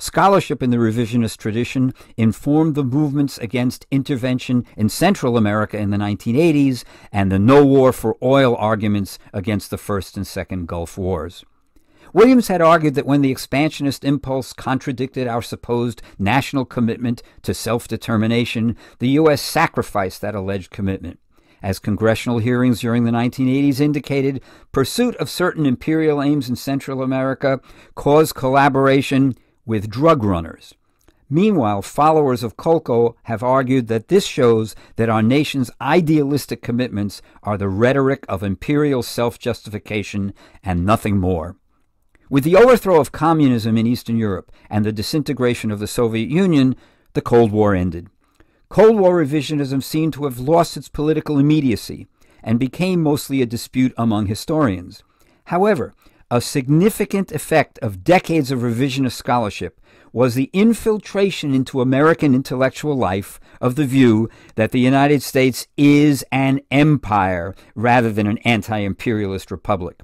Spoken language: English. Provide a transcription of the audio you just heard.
Scholarship in the revisionist tradition informed the movements against intervention in Central America in the 1980s and the no war for oil arguments against the First and Second Gulf Wars. Williams had argued that when the expansionist impulse contradicted our supposed national commitment to self determination, the U.S. sacrificed that alleged commitment. As congressional hearings during the 1980s indicated, pursuit of certain imperial aims in Central America caused collaboration with drug runners. Meanwhile, followers of Kolko have argued that this shows that our nation's idealistic commitments are the rhetoric of imperial self justification and nothing more. With the overthrow of communism in Eastern Europe and the disintegration of the Soviet Union, the Cold War ended. Cold War revisionism seemed to have lost its political immediacy and became mostly a dispute among historians. However, a significant effect of decades of revisionist scholarship was the infiltration into American intellectual life of the view that the United States is an empire rather than an anti imperialist republic.